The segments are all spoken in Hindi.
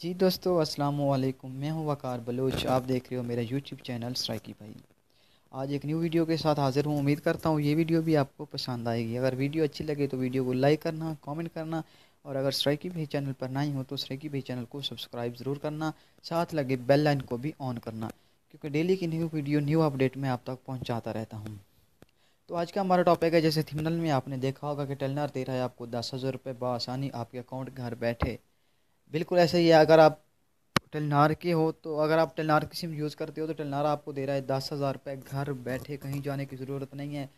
जी दोस्तों अस्सलाम वालेकुम मैं हूं वकार बलोच आप देख रहे हो मेरा यूट्यूब चैनल स्ट्राइकी भाई आज एक न्यू वीडियो के साथ हाज़िर हूं उम्मीद करता हूं ये वीडियो भी आपको पसंद आएगी अगर वीडियो अच्छी लगे तो वीडियो को लाइक करना कमेंट करना और अगर स्ट्राइकी भाई चैनल पर ना ही हो तो स्ट्राइकी भाई चैनल को सब्सक्राइब ज़रूर करना साथ लगे बेल लाइन को भी ऑन करना क्योंकि डेली की न्यू वीडियो न्यू अपडेट में आप तक पहुँचाता रहता हूँ तो आज का हमारा टॉपिक है जैसे थिमनल में आपने देखा होगा कि टेलनर दे रहा है आपको दस हज़ार रुपये बसानी आपके अकाउंट घर बैठे बिल्कुल ऐसे ही है अगर आप टेलनार के हो तो अगर आप टेलनार की सिम यूज़ करते हो तो टेलनार आपको दे रहा है दस हज़ार रुपये घर बैठे कहीं जाने की ज़रूरत नहीं है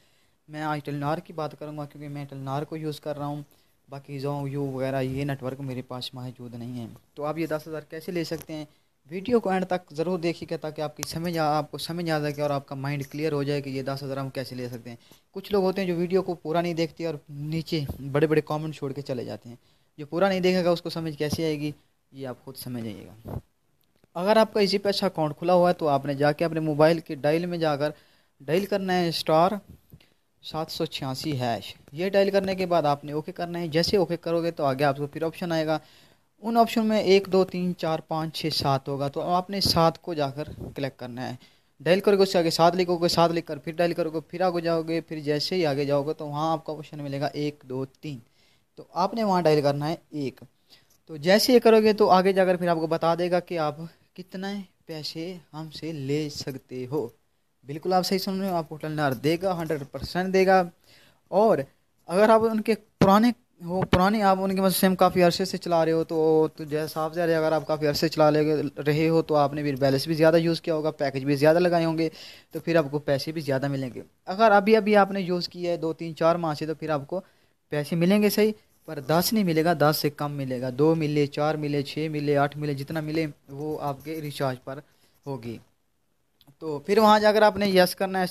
मैं आज टेलनार की बात करूँगा क्योंकि मैं टेलनार को यूज़ कर रहा हूँ बाकी जो यू वगैरह ये नेटवर्क मेरे पास मौजूद नहीं है तो आप ये दस हज़ार कैसे ले सकते हैं वीडियो को एंड तक ज़रूर देखिएगा ताकि आपकी समझ आपको समझ आ सके और आपका माइंड क्लियर हो जाए कि ये दस हज़ार हम कैसे ले सकते हैं कुछ लोग होते हैं जो वीडियो को पूरा नहीं देखते और नीचे बड़े बड़े कॉमेंट छोड़ के चले जाते हैं जो पूरा नहीं देखेगा उसको समझ कैसे आएगी ये आप खुद समझ आइएगा अगर आपका इसी पे अच्छा अकाउंट खुला हुआ है तो आपने जाके अपने मोबाइल के डायल में जाकर डायल करना है स्टार सात सौ छियासी हैश ये डायल करने के बाद आपने ओके करना है जैसे ओके करोगे तो आगे आपको फिर ऑप्शन आएगा उन ऑप्शन में एक दो तीन चार पाँच छः सात होगा तो आपने सात को जाकर क्लिक करना है डायल करोगे उससे आगे सात लिखोगे सात लिख कर फिर डायल करोगे फिर आगे जाओगे फिर जैसे ही आगे जाओगे तो वहाँ आपका ऑप्शन मिलेगा एक दो तीन तो आपने वहाँ डायल करना है एक तो जैसे ये करोगे तो आगे जाकर फिर आपको बता देगा कि आप कितने पैसे हमसे ले सकते हो बिल्कुल आप सही सुन रहे हो आपको नार देगा हंड्रेड परसेंट देगा और अगर आप उनके पुराने हो पुराने आप उनके मतलब सेम काफ़ी अरसे से चला रहे हो तो, तो जैसा साफ रहे अगर आप काफ़ी अरसे चला ले रहे हो तो आपने फिर बैलेंस भी ज़्यादा यूज़ किया होगा पैकेज भी ज़्यादा लगाए होंगे तो फिर आपको पैसे भी ज़्यादा मिलेंगे अगर अभी अभी आपने यूज़ किया है दो तीन चार माह से तो फिर आपको पैसे मिलेंगे सही पर दस नहीं मिलेगा दस से कम मिलेगा दो मिले चार मिले छः मिले आठ मिले जितना मिले वो आपके रिचार्ज पर होगी तो फिर वहाँ जाकर आपने यस करना है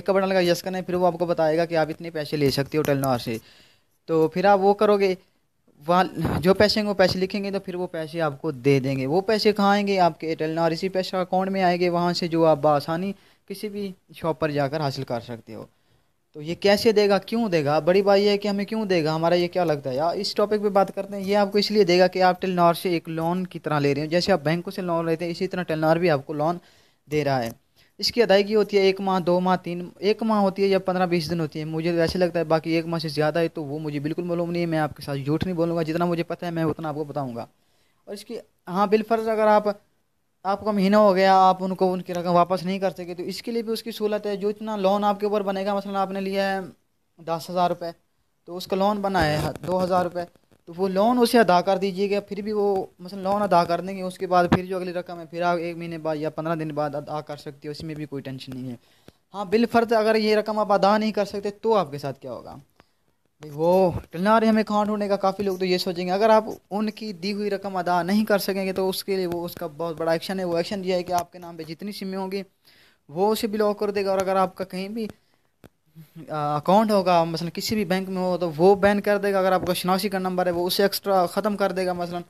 एक का बटन लगा यस करना है फिर वो आपको बताएगा कि आप इतने पैसे ले सकते हो टेलनार से तो फिर आप वो करोगे वहाँ जो पैसे वो पैसे लिखेंगे तो फिर वो पैसे आपको दे देंगे वो पैसे कहाँ आएंगे आपके एयरटेल इसी पैसा अकाउंट में आएंगे वहाँ से जो आप आसानी किसी भी शॉप पर जाकर हासिल कर सकते हो तो ये कैसे देगा क्यों देगा बड़ी बात यह है कि हमें क्यों देगा हमारा ये क्या लगता है यार इस टॉपिक पे बात करते हैं ये आपको इसलिए देगा कि आप टेलनार से एक लोन की तरह ले रहे हो जैसे आप बैंकों से लोन लेते हैं इसी तरह टेलनार भी आपको लोन दे रहा है इसकी अदायगी होती है एक माह दो माह तीन एक माह होती है या पंद्रह बीस दिन होती है मुझे वैसे तो लगता है बाकी एक माह से ज़्यादा है तो वो मुझे बिल्कुल मालूम नहीं है मैं आपके साथ झूठ नहीं बोलूँगा जितना मुझे पता है मैं उतना आपको बताऊँगा और इसकी हाँ बिलफर्ज अगर आप आपका महीना हो गया आप उनको उनकी रकम वापस नहीं कर सके तो इसके लिए भी उसकी सहूलत है जो इतना लोन आपके ऊपर बनेगा मसलन आपने लिया है दस हज़ार रुपये तो उसका लोन बना है दो हज़ार रुपये तो वो लोन उसे अदा कर दीजिएगा फिर भी वो मसलन लोन अदा कर देंगे उसके बाद फिर जो अगली रकम है फिर आप एक महीने बाद या पंद्रह दिन बाद अदा कर सकती है उसमें भी कोई टेंशन नहीं है हाँ बिल फर्ज अगर ये रकम आप अदा नहीं कर सकते तो आपके साथ क्या होगा वो रहे हमें अकाउंट होने का काफ़ी लोग तो ये सोचेंगे अगर आप उनकी दी हुई रकम अदा नहीं कर सकेंगे तो उसके लिए वो उसका बहुत बड़ा एक्शन है वो एक्शन ये है कि आपके नाम पे जितनी सिमें होंगी वो उसे ब्लॉक कर देगा और अगर आपका कहीं भी अकाउंट होगा मसलन किसी भी बैंक में हो तो वो बैन कर देगा अगर आपका शनासी का नंबर है वो उसे एक्स्ट्रा ख़त्म कर देगा मसलन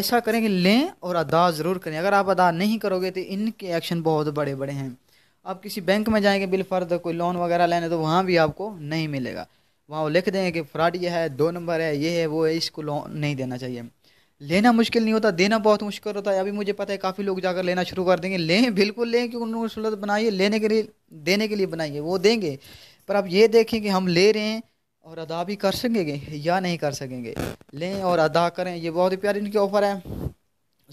ऐसा करें कि लें और अदा ज़रूर करें अगर आप अदा नहीं करोगे तो इनके एक्शन बहुत बड़े बड़े हैं आप किसी बैंक में जाएंगे बिल फर्द कोई लोन वगैरह लेने तो वहाँ भी आपको नहीं मिलेगा वहाँ वो लिख दें कि फ्रॉड ये है दो नंबर है ये है वो है इसको लोन नहीं देना चाहिए लेना मुश्किल नहीं होता देना बहुत मुश्किल होता है अभी मुझे पता है काफ़ी लोग जाकर लेना शुरू कर देंगे लें बिल्कुल लें कि उन्होंने सहूलत बनाइए लेने के लिए देने के लिए बनाइए वो देंगे पर आप ये देखें कि हम ले रहे हैं और अदा भी कर सकेंगे या नहीं कर सकेंगे लें और अदा करें ये बहुत ही प्यारी इनकी ऑफ़र है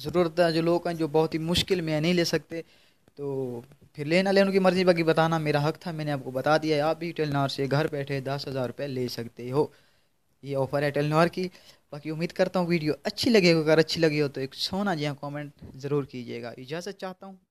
ज़रूरत है जो लोग हैं जो बहुत ही मुश्किल में नहीं ले सकते तो फिर लेना ले उनकी मर्ज़ी बाकी बताना मेरा हक था मैंने आपको बता दिया आप भी टेलनार से घर बैठे दस हज़ार रुपये ले सकते हो ये ऑफ़र है टेलनार की बाकी उम्मीद करता हूँ वीडियो अच्छी लगेगी अगर अच्छी लगी हो तो एक सोना जी कमेंट ज़रूर कीजिएगा इजाज़त चाहता हूँ